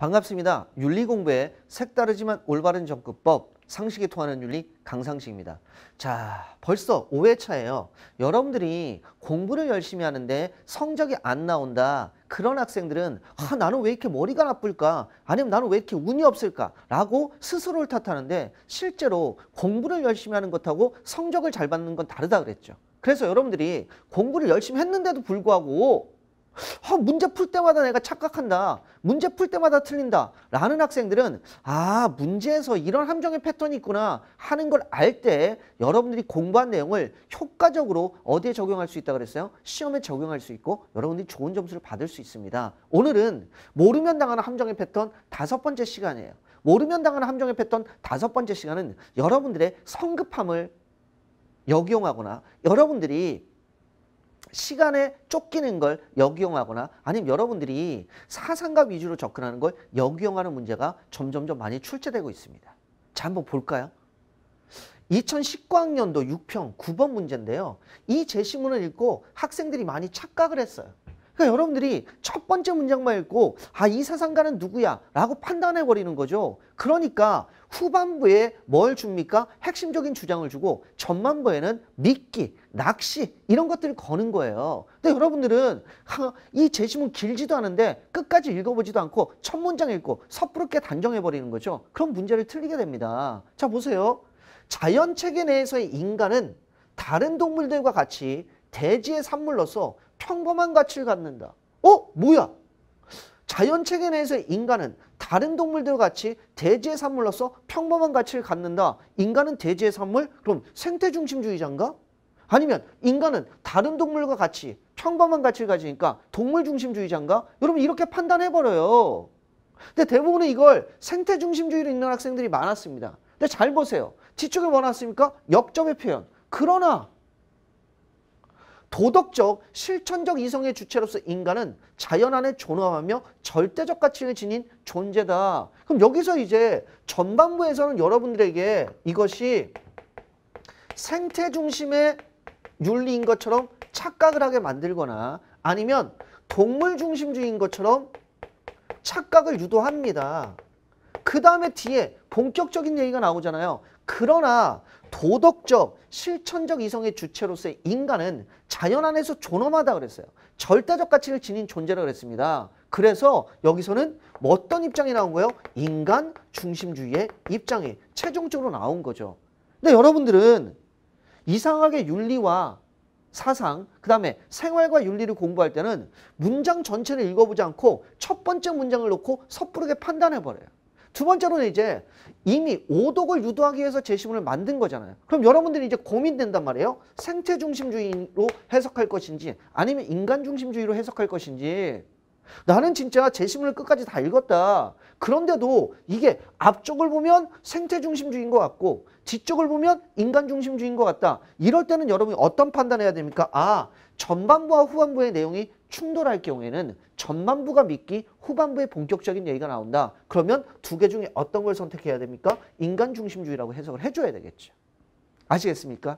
반갑습니다. 윤리 공부의 색다르지만 올바른 접근법 상식에 통하는 윤리 강상식입니다. 자, 벌써 5회차예요. 여러분들이 공부를 열심히 하는데 성적이 안 나온다. 그런 학생들은 아, 나는 왜 이렇게 머리가 나쁠까? 아니면 나는 왜 이렇게 운이 없을까? 라고 스스로를 탓하는데 실제로 공부를 열심히 하는 것하고 성적을 잘 받는 건 다르다 그랬죠. 그래서 여러분들이 공부를 열심히 했는데도 불구하고 아, 문제 풀 때마다 내가 착각한다. 문제 풀 때마다 틀린다. 라는 학생들은 아 문제에서 이런 함정의 패턴이 있구나 하는 걸 알 때 여러분들이 공부한 내용을 효과적으로 어디에 적용할 수 있다 고 그랬어요? 시험에 적용할 수 있고 여러분들이 좋은 점수를 받을 수 있습니다. 오늘은 모르면 당하는 함정의 패턴 다섯 번째 시간이에요. 모르면 당하는 함정의 패턴 다섯 번째 시간은 여러분들의 성급함을 역용하거나 여러분들이 시간에 쫓기는 걸 역이용하거나 아니면 여러분들이 사상가 위주로 접근하는 걸 역이용하는 문제가 점점점 많이 출제되고 있습니다. 자, 한번 볼까요? 2019학년도 6평 9번 문제인데요. 이 제시문을 읽고 학생들이 많이 착각을 했어요. 그러니까 여러분들이 첫 번째 문장만 읽고 아 이 사상가는 누구야 라고 판단해 버리는 거죠. 그러니까 후반부에 뭘 줍니까? 핵심적인 주장을 주고 전반부에는 미끼, 낚시 이런 것들을 거는 거예요. 근데 여러분들은 이 제시문 길지도 않은데 끝까지 읽어보지도 않고 첫 문장 읽고 섣부르게 단정해 버리는 거죠. 그럼 문제를 틀리게 됩니다. 자 보세요. 자연 체계 내에서의 인간은 다른 동물들과 같이 대지의 산물로서 평범한 가치를 갖는다. 어? 뭐야? 자연 체계 내에서 인간은 다른 동물들 같이 대지의 산물로서 평범한 가치를 갖는다. 인간은 대지의 산물? 그럼 생태 중심주의자인가? 아니면 인간은 다른 동물과 같이 평범한 가치를 가지니까 동물 중심주의자인가? 여러분 이렇게 판단해버려요. 근데 대부분은 이걸 생태 중심주의로 읽는 학생들이 많았습니다. 근데 잘 보세요. 뒤쪽에 뭐 나왔습니까? 역점의 표현. 그러나 도덕적 실천적 이성의 주체로서 인간은 자연 안에 존엄하며 절대적 가치를 지닌 존재다. 그럼 여기서 이제 전반부에서는 여러분들에게 이것이 생태 중심의 윤리인 것처럼 착각을 하게 만들거나 아니면 동물 중심주의인 것처럼 착각을 유도합니다. 그 다음에 뒤에 본격적인 얘기가 나오잖아요. 그러나 도덕적 실천적 이성의 주체로서의 인간은 자연 안에서 존엄하다 그랬어요. 절대적 가치를 지닌 존재라 그랬습니다. 그래서 여기서는 뭐 어떤 입장이 나온 거예요? 인간 중심주의의 입장이 최종적으로 나온 거죠. 근데 여러분들은 이상하게 윤리와 사상, 그 다음에 생활과 윤리를 공부할 때는 문장 전체를 읽어보지 않고 첫 번째 문장을 놓고 섣부르게 판단해버려요. 두 번째로는 이제 이미 오독을 유도하기 위해서 제시문을 만든 거잖아요. 그럼 여러분들이 이제 고민된단 말이에요. 생태 중심주의로 해석할 것인지 아니면 인간 중심주의로 해석할 것인지 나는 진짜 제시문을 끝까지 다 읽었다. 그런데도 이게 앞쪽을 보면 생태 중심주의인 것 같고 뒤쪽을 보면 인간 중심주의인 것 같다. 이럴 때는 여러분이 어떤 판단해야 됩니까? 아 전반부와 후반부의 내용이 충돌할 경우에는 전반부가 믿기 후반부의 본격적인 얘기가 나온다. 그러면 두 개 중에 어떤 걸 선택해야 됩니까? 인간 중심주의라고 해석을 해줘야 되겠죠. 아시겠습니까?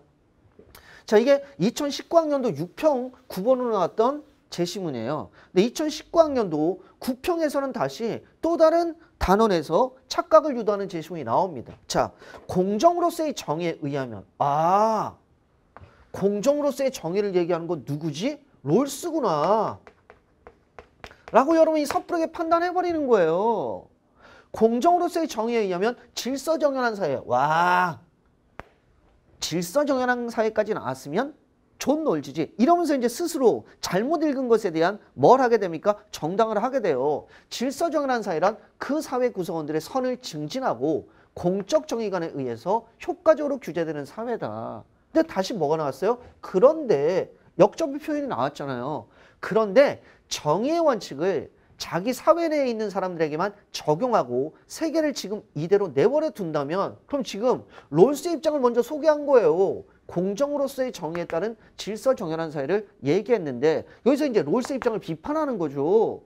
자 이게 2019학년도 6평 9번으로 나왔던 제시문이에요. 근데 2019학년도 구평에서는 다시 또 다른 단원에서 착각을 유도하는 제시문이 나옵니다. 자, 공정으로서의 정의에 의하면 아, 공정으로서의 정의를 얘기하는 건 누구지? 롤스구나. 라고 여러분이 섣부르게 판단해버리는 거예요. 공정으로서의 정의에 의하면 질서정연한 사회. 와, 질서정연한 사회까지 나왔으면 존놀지지 이러면서 이제 스스로 잘못 읽은 것에 대한 뭘 하게 됩니까? 정당을 하게 돼요. 질서정연한 사회란 그 사회 구성원들의 선을 증진하고 공적 정의관에 의해서 효과적으로 규제되는 사회다. 근데 다시 뭐가 나왔어요? 그런데 역전비 표현이 나왔잖아요. 그런데 정의의 원칙을 자기 사회 내에 있는 사람들에게만 적용하고 세계를 지금 이대로 내버려 둔다면 그럼 지금 롤스의 입장을 먼저 소개한 거예요. 공정으로서의 정의에 따른 질서 정연한 사회를 얘기했는데 여기서 이제 롤스 입장을 비판하는 거죠.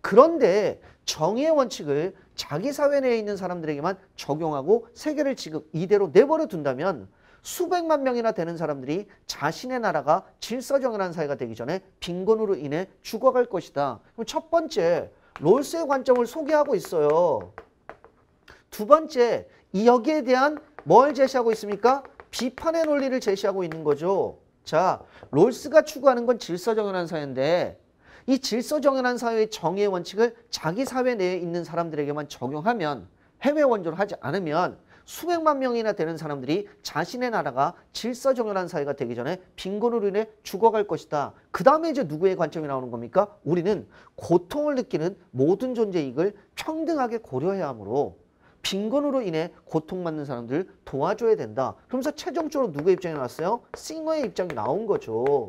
그런데 정의의 원칙을 자기 사회 내에 있는 사람들에게만 적용하고 세계를 지금 이대로 내버려 둔다면 수백만 명이나 되는 사람들이 자신의 나라가 질서 정연한 사회가 되기 전에 빈곤으로 인해 죽어갈 것이다. 그럼 첫 번째 롤스의 관점을 소개하고 있어요. 두 번째, 이 여기에 대한 뭘 제시하고 있습니까? 비판의 논리를 제시하고 있는 거죠. 자, 롤스가 추구하는 건 질서정연한 사회인데 이 질서정연한 사회의 정의의 원칙을 자기 사회 내에 있는 사람들에게만 적용하면 해외 원조를 하지 않으면 수백만 명이나 되는 사람들이 자신의 나라가 질서정연한 사회가 되기 전에 빈곤으로 인해 죽어갈 것이다. 그 다음에 이제 누구의 관점이 나오는 겁니까? 우리는 고통을 느끼는 모든 존재이익을 평등하게 고려해야 하므로 빈곤으로 인해 고통받는 사람들 도와줘야 된다. 그러면서 최종적으로 누구의 입장이 나왔어요? 싱어의 입장이 나온 거죠.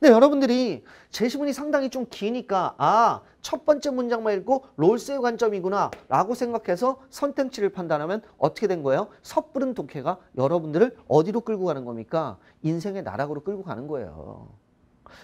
근데 네, 여러분들이 제시문이 상당히 좀 기니까 아 첫 번째 문장만 읽고 롤스의 관점이구나 라고 생각해서 선택지를 판단하면 어떻게 된 거예요? 섣부른 독해가 여러분들을 어디로 끌고 가는 겁니까? 인생의 나락으로 끌고 가는 거예요.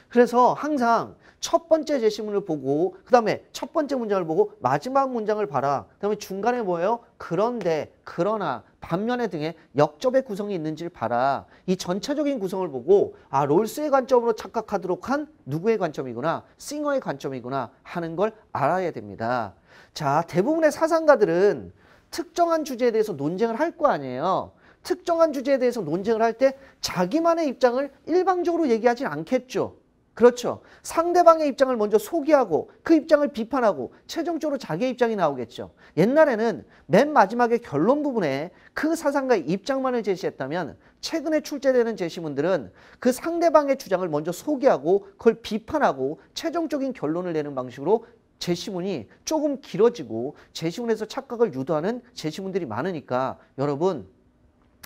그래서 항상 첫 번째 제시문을 보고 그 다음에 첫 번째 문장을 보고 마지막 문장을 봐라. 그 다음에 중간에 뭐예요? 그런데, 그러나, 반면에 등의 역접의 구성이 있는지를 봐라. 이 전체적인 구성을 보고 아 롤스의 관점으로 착각하도록 한 누구의 관점이구나. 싱어의 관점이구나 하는 걸 알아야 됩니다. 자 대부분의 사상가들은 특정한 주제에 대해서 논쟁을 할 거 아니에요. 특정한 주제에 대해서 논쟁을 할 때 자기만의 입장을 일방적으로 얘기하진 않겠죠. 그렇죠. 상대방의 입장을 먼저 소개하고 그 입장을 비판하고 최종적으로 자기의 입장이 나오겠죠. 옛날에는 맨 마지막에 결론 부분에 그 사상가의 입장만을 제시했다면 최근에 출제되는 제시문들은 그 상대방의 주장을 먼저 소개하고 그걸 비판하고 최종적인 결론을 내는 방식으로 제시문이 조금 길어지고 제시문에서 착각을 유도하는 제시문들이 많으니까 여러분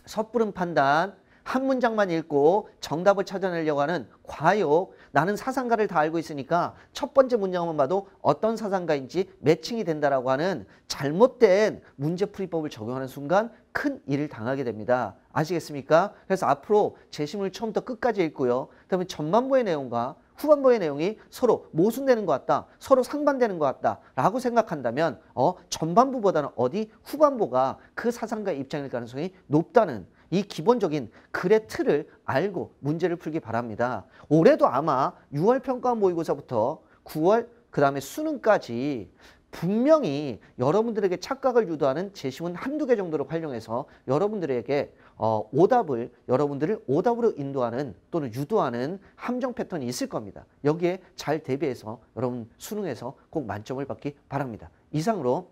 섣부른 판단, 한 문장만 읽고 정답을 찾아내려고 하는 과욕, 나는 사상가를 다 알고 있으니까 첫 번째 문장만 봐도 어떤 사상가인지 매칭이 된다라고 하는 잘못된 문제풀이법을 적용하는 순간 큰 일을 당하게 됩니다. 아시겠습니까? 그래서 앞으로 재심을 처음부터 끝까지 읽고요. 그다음에 전만부의 내용과 후반부의 내용이 서로 모순되는 것 같다. 서로 상반되는 것 같다. 라고 생각한다면 어, 전반부보다는 어디 후반부가 그사상가 입장일 가능성이 높다는 이 기본적인 글의 틀을 알고 문제를 풀기 바랍니다. 올해도 아마 6월 평가 모의고사부터 9월 그 다음에 수능까지 분명히 여러분들에게 착각을 유도하는 제시문 한두 개 정도를 활용해서 여러분들에게 어, 오답을 여러분들을 오답으로 인도하는 또는 유도하는 함정 패턴이 있을 겁니다. 여기에 잘 대비해서 여러분 수능에서 꼭 만점을 받기 바랍니다. 이상으로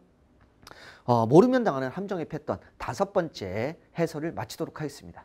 어, 모르면 당하는 함정의 패턴 다섯 번째 해설을 마치도록 하겠습니다.